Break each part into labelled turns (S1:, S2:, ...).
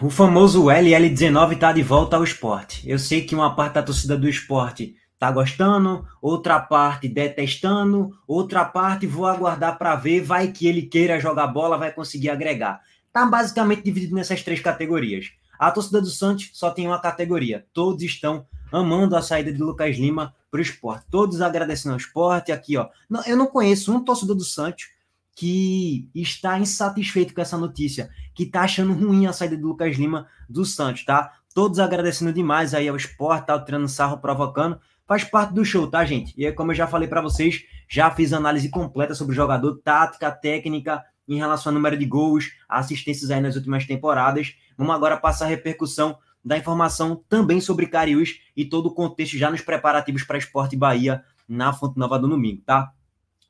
S1: O famoso LL19 está de volta ao esporte. Eu sei que uma parte da torcida do esporte tá gostando, outra parte detestando, outra parte vou aguardar para ver, vai que ele queira jogar bola, vai conseguir agregar. Tá basicamente dividido nessas três categorias. A torcida do Santos só tem uma categoria. Todos estão amando a saída de Lucas Lima para o esporte. Todos agradecendo ao esporte aqui, ó. eu não conheço um torcedor do Santos que está insatisfeito com essa notícia, que está achando ruim a saída do Lucas Lima do Santos, tá? Todos agradecendo demais aí ao Sport, ao treino sarro, provocando. Faz parte do show, tá, gente? E aí, como eu já falei para vocês, já fiz análise completa sobre o jogador, tática, técnica, em relação ao número de gols, assistências aí nas últimas temporadas. Vamos agora passar a repercussão da informação também sobre Cariús e todo o contexto já nos preparativos para Esporte Bahia na Fonte Nova do domingo, tá?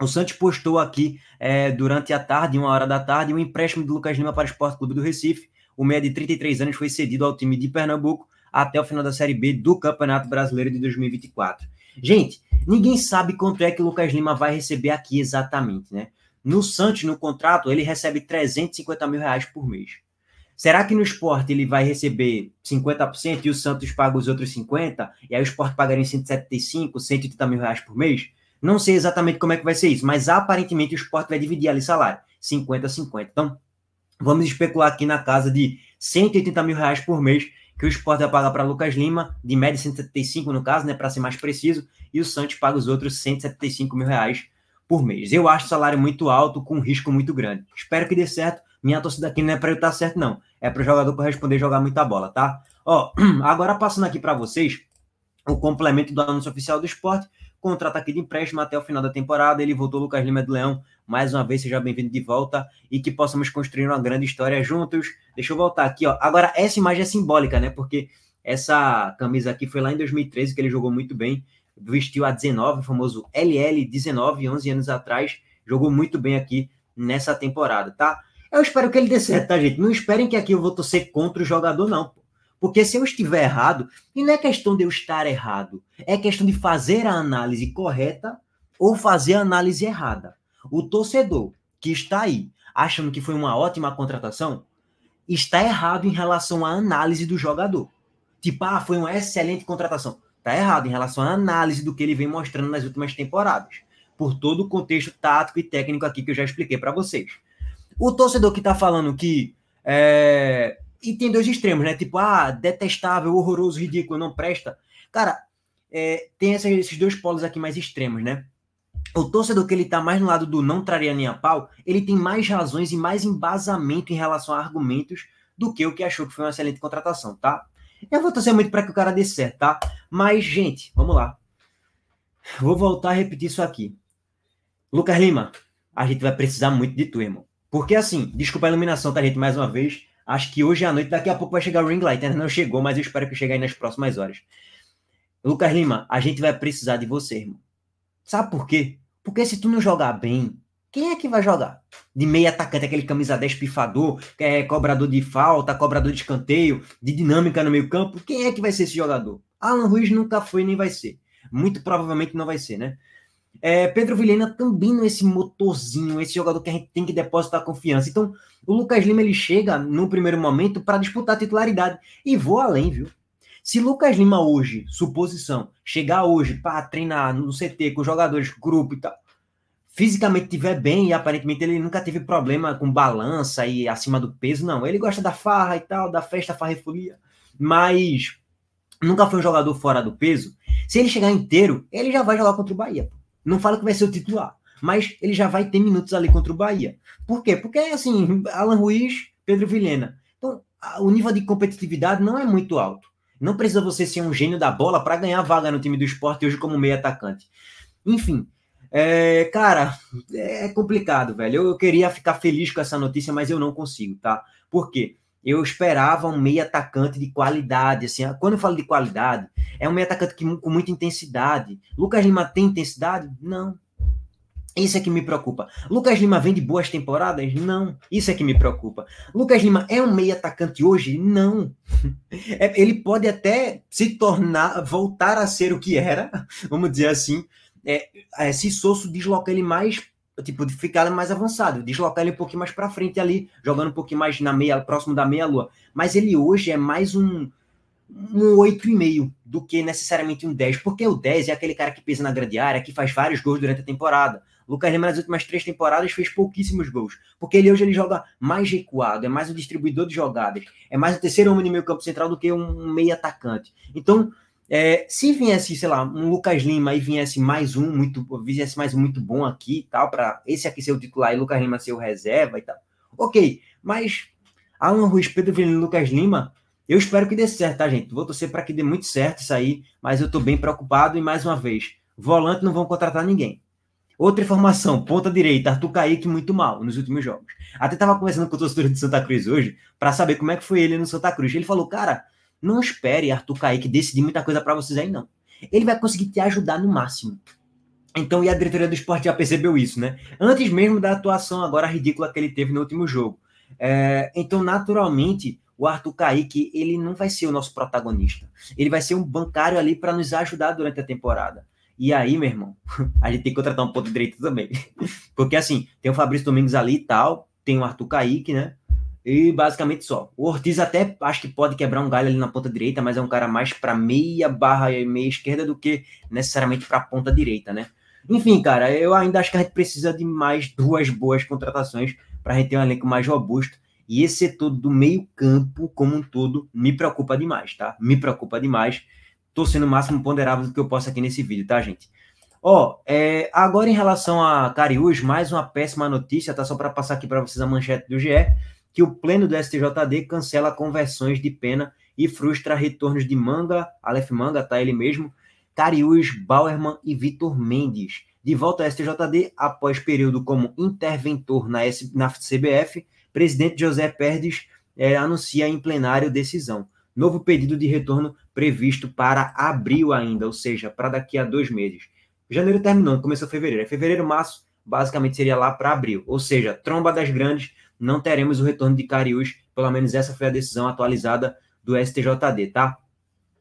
S1: O Santos postou aqui é, durante a tarde, uma hora da tarde, um empréstimo do Lucas Lima para o Esporte Clube do Recife. O meia de 33 anos foi cedido ao time de Pernambuco até o final da Série B do Campeonato Brasileiro de 2024. Gente, ninguém sabe quanto é que o Lucas Lima vai receber aqui exatamente, né? No Santos, no contrato, ele recebe 350 mil reais por mês. Será que no esporte ele vai receber 50% e o Santos paga os outros 50%? E aí o esporte pagaria 175, 180 mil reais por mês? Não sei exatamente como é que vai ser isso, mas aparentemente o esporte vai dividir ali salário, 50 50. Então, vamos especular aqui na casa de 180 mil reais por mês que o esporte vai pagar para Lucas Lima, de média 175 no caso, né, para ser mais preciso, e o Santos paga os outros 175 mil reais por mês. Eu acho o salário muito alto, com um risco muito grande. Espero que dê certo. Minha torcida aqui não é para eu estar tá certo, não. É para o jogador corresponder jogar muita bola, tá? Ó, agora passando aqui para vocês o complemento do anúncio oficial do esporte contrato aqui de empréstimo até o final da temporada. Ele voltou, Lucas Lima do Leão. Mais uma vez, seja bem-vindo de volta e que possamos construir uma grande história juntos. Deixa eu voltar aqui, ó. Agora, essa imagem é simbólica, né? Porque essa camisa aqui foi lá em 2013 que ele jogou muito bem. Vestiu a 19, o famoso LL19, 11 anos atrás. Jogou muito bem aqui nessa temporada, tá? Eu espero que ele dê certo, tá, gente? Não esperem que aqui eu vou torcer contra o jogador, não. Porque se eu estiver errado, e não é questão de eu estar errado, é questão de fazer a análise correta ou fazer a análise errada. O torcedor que está aí achando que foi uma ótima contratação está errado em relação à análise do jogador. Tipo, ah, foi uma excelente contratação. Está errado em relação à análise do que ele vem mostrando nas últimas temporadas, por todo o contexto tático e técnico aqui que eu já expliquei para vocês. O torcedor que está falando que é, e tem dois extremos, né? Tipo, ah, detestável, horroroso, ridículo, não presta. Cara, é, tem esses, esses dois polos aqui mais extremos, né? O torcedor que ele tá mais no lado do não traria nem a pau, ele tem mais razões e mais embasamento em relação a argumentos do que o que achou que foi uma excelente contratação, tá? Eu vou torcer muito para que o cara dê certo, tá? Mas, gente, vamos lá. Vou voltar a repetir isso aqui. Lucas Lima, a gente vai precisar muito de tu, irmão. Porque, assim, desculpa a iluminação, tá, gente, mais uma vez. Acho que hoje à noite, daqui a pouco vai chegar o ring light. Ainda não chegou, mas eu espero que chegue aí nas próximas horas. Lucas Lima, a gente vai precisar de você, irmão. Sabe por quê? Porque se tu não jogar bem, quem é que vai jogar? De meio atacante, aquele camisa 10 pifador, que é cobrador de falta, cobrador de escanteio, de dinâmica no meio campo. Quem é que vai ser esse jogador? Alan Ruiz nunca foi nem vai ser. Muito provavelmente não vai ser, né? É, Pedro Vilhena também não é esse motorzinho, esse jogador que a gente tem que depositar confiança. Então, o Lucas Lima ele chega no primeiro momento para disputar a titularidade. E vou além, viu? Se Lucas Lima hoje, suposição, chegar hoje para treinar no CT com jogadores, grupo e tal, fisicamente tiver bem e aparentemente ele nunca teve problema com balança e acima do peso, não. Ele gosta da farra e tal, da festa, farra e folia, mas nunca foi um jogador fora do peso. Se ele chegar inteiro, ele já vai jogar contra o Bahia. Pô. Não fala que vai ser o titular, mas ele já vai ter minutos ali contra o Bahia. Por quê? Porque, assim, Alan Ruiz, Pedro Vilhena. Então, o nível de competitividade não é muito alto. Não precisa você ser um gênio da bola para ganhar vaga no time do esporte hoje como meio atacante. Enfim, é, cara, é complicado, velho. Eu, eu, queria ficar feliz com essa notícia, mas eu não consigo, tá? Por quê? Eu esperava um meio atacante de qualidade. Assim, quando eu falo de qualidade, é um meio atacante que, com muita intensidade. Lucas Lima tem intensidade? Não. Isso é que me preocupa. Lucas Lima vem de boas temporadas? Não. Isso é que me preocupa. Lucas Lima é um meio atacante hoje? Não. É, ele pode até se tornar, voltar a ser o que era, vamos dizer assim. É, é, se Sosso desloca ele mais tipo, de ficar mais avançado, deslocar ele um pouquinho mais para frente ali, jogando um pouquinho mais na meia, próximo da meia-lua. Mas ele hoje é mais um um 8,5 do que necessariamente um 10, porque o 10 é aquele cara que pesa na grande área, que faz vários gols durante a temporada. O Lucas Lima nas últimas três temporadas fez pouquíssimos gols, porque ele hoje ele joga mais recuado, é mais um distribuidor de jogadas, é mais o terceiro homem de meio campo central do que um meio atacante. Então, é, se viesse, sei lá, um Lucas Lima e viesse mais um muito, viesse mais um muito bom aqui e tal, para esse aqui ser o titular e Lucas Lima ser o reserva e tal. OK, mas Alan Ruiz, Pedro pelo Lucas Lima, eu espero que dê certo, tá, gente? Vou torcer para que dê muito certo isso aí, mas eu tô bem preocupado e mais uma vez, volante não vão contratar ninguém. Outra informação, ponta direita, Arthur Kaique muito mal nos últimos jogos. Até tava conversando com o torcedor de Santa Cruz hoje para saber como é que foi ele no Santa Cruz. Ele falou, cara, não espere Arthur Kaique decidir muita coisa para vocês aí, não. Ele vai conseguir te ajudar no máximo. Então, e a diretoria do esporte já percebeu isso, né? Antes mesmo da atuação agora ridícula que ele teve no último jogo. É, então, naturalmente, o Arthur Kaique, ele não vai ser o nosso protagonista. Ele vai ser um bancário ali para nos ajudar durante a temporada. E aí, meu irmão, a gente tem que contratar um ponto direito também. Porque, assim, tem o Fabrício Domingos ali e tal, tem o Arthur Kaique, né? E basicamente só. O Ortiz até acho que pode quebrar um galho ali na ponta direita, mas é um cara mais para meia barra e meia esquerda do que necessariamente para ponta direita, né? Enfim, cara, eu ainda acho que a gente precisa de mais duas boas contratações para a gente ter um elenco mais robusto. E esse setor do meio-campo, como um todo, me preocupa demais, tá? Me preocupa demais. Tô sendo o máximo ponderável do que eu posso aqui nesse vídeo, tá, gente? Ó, é, agora em relação a Cariús, mais uma péssima notícia, tá? Só para passar aqui para vocês a manchete do GE que o pleno do STJD cancela conversões de pena e frustra retornos de Manga, Aleph Manga, tá ele mesmo, Cariús, Bauerman e Vitor Mendes. De volta ao STJD, após período como interventor na, S, na CBF, presidente José Perdes é, anuncia em plenário decisão. Novo pedido de retorno previsto para abril ainda, ou seja, para daqui a dois meses. Janeiro terminou, começou fevereiro. É fevereiro, março, basicamente seria lá para abril. Ou seja, tromba das grandes, não teremos o retorno de Cariús, pelo menos essa foi a decisão atualizada do STJD, tá?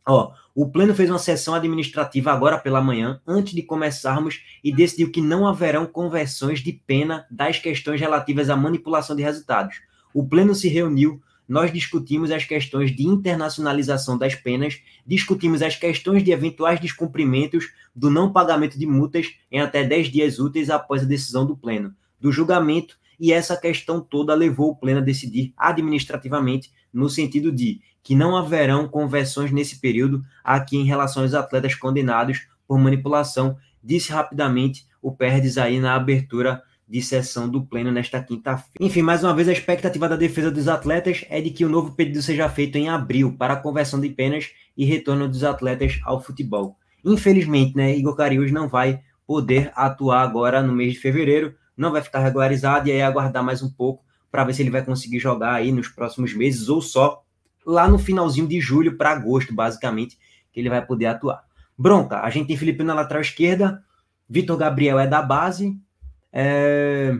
S1: Ó, o Pleno fez uma sessão administrativa agora pela manhã, antes de começarmos, e decidiu que não haverão conversões de pena das questões relativas à manipulação de resultados. O Pleno se reuniu, nós discutimos as questões de internacionalização das penas, discutimos as questões de eventuais descumprimentos do não pagamento de multas em até 10 dias úteis após a decisão do Pleno, do julgamento e essa questão toda levou o Pleno a decidir administrativamente, no sentido de que não haverão conversões nesse período aqui em relação aos atletas condenados por manipulação, disse rapidamente o Perdes aí na abertura de sessão do Pleno nesta quinta-feira. Enfim, mais uma vez, a expectativa da defesa dos atletas é de que o novo pedido seja feito em abril para a conversão de penas e retorno dos atletas ao futebol. Infelizmente, né, Igor Cariús não vai poder atuar agora no mês de fevereiro, não vai ficar regularizado e aí aguardar mais um pouco para ver se ele vai conseguir jogar aí nos próximos meses ou só lá no finalzinho de julho para agosto, basicamente, que ele vai poder atuar. Bronca, a gente tem Felipe na lateral esquerda, Vitor Gabriel é da base, é...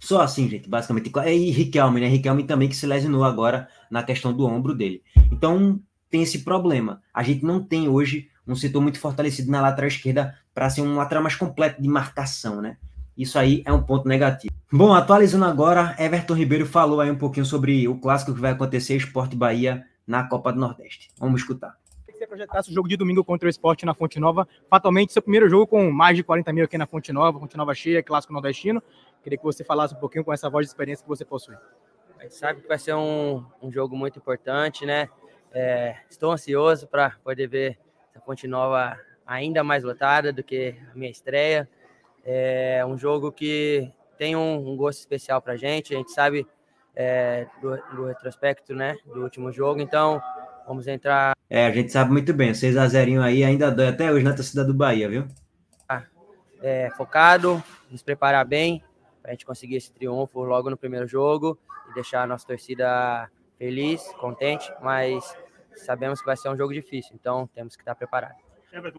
S1: Só assim, gente, basicamente. E Riquelme, né? Riquelme também que se lesionou agora na questão do ombro dele. Então, tem esse problema. A gente não tem hoje um setor muito fortalecido na lateral esquerda para ser um lateral mais completo de marcação, né? Isso aí é um ponto negativo. Bom, atualizando agora, Everton Ribeiro falou aí um pouquinho sobre o clássico que vai acontecer, Esporte Bahia, na Copa do Nordeste. Vamos escutar você projetasse o jogo de domingo contra o esporte na Fonte Nova, fatalmente seu primeiro jogo com mais de 40 mil aqui na Fonte Nova, Fonte Nova cheia, clássico nordestino. Queria que você falasse um pouquinho com essa voz de experiência que você possui. A gente sabe que vai ser um, um jogo muito importante, né? É, estou ansioso para poder ver a Fonte Nova ainda mais lotada do que a minha estreia. É um jogo que tem um, um gosto especial para a gente. A gente sabe é, do, do, retrospecto, né, do último jogo. Então, vamos entrar. É, a gente sabe muito bem. 6 a 0 aí ainda dói até hoje na torcida do Bahia, viu? Ah, é, focado, nos preparar bem para a gente conseguir esse triunfo logo no primeiro jogo e deixar a nossa torcida feliz, contente, mas sabemos que vai ser um jogo difícil, então temos que estar preparados.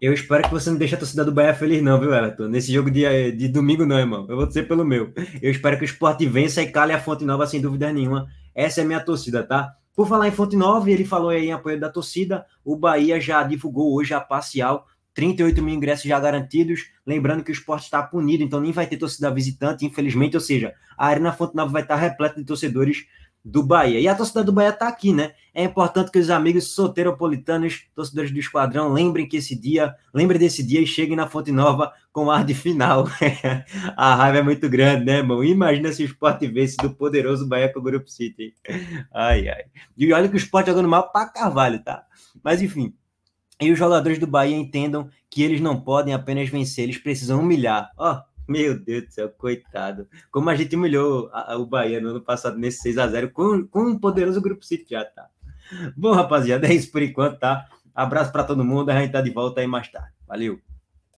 S1: Eu espero que você não deixe a torcida do Bahia feliz, não, viu, Everton? Nesse jogo de, eh, de domingo, não, irmão. Eu vou dizer pelo meu. Eu espero que o esporte vença e cale a Fonte Nova, sem dúvida nenhuma. Essa é a minha torcida, tá? Por falar em Fonte Nova, ele falou aí em apoio da torcida. O Bahia já divulgou hoje a parcial 38 mil ingressos já garantidos. Lembrando que o esporte está punido, então nem vai ter torcida visitante, infelizmente. Ou seja, a Arena Fonte Nova vai estar repleta de torcedores do Bahia. E a torcida do Bahia está aqui, né? É importante que os amigos soteropolitanos, torcedores do Esquadrão, lembrem que esse dia, lembrem desse dia e cheguem na Fonte Nova com ar de final. a raiva é muito grande, né, irmão? Imagina se o esporte vence do poderoso Bahia com o Grupo City. Ai, ai. E olha que o esporte jogando mal para Carvalho, tá? Mas enfim. E os jogadores do Bahia entendam que eles não podem apenas vencer, eles precisam humilhar. Ó, oh, meu Deus do céu, coitado. Como a gente humilhou a, a, o Bahia no ano passado nesse 6x0, com, com um poderoso grupo City já tá. Bom, rapaziada, é isso por enquanto, tá? Abraço para todo mundo, a gente tá de volta aí mais tarde. Valeu!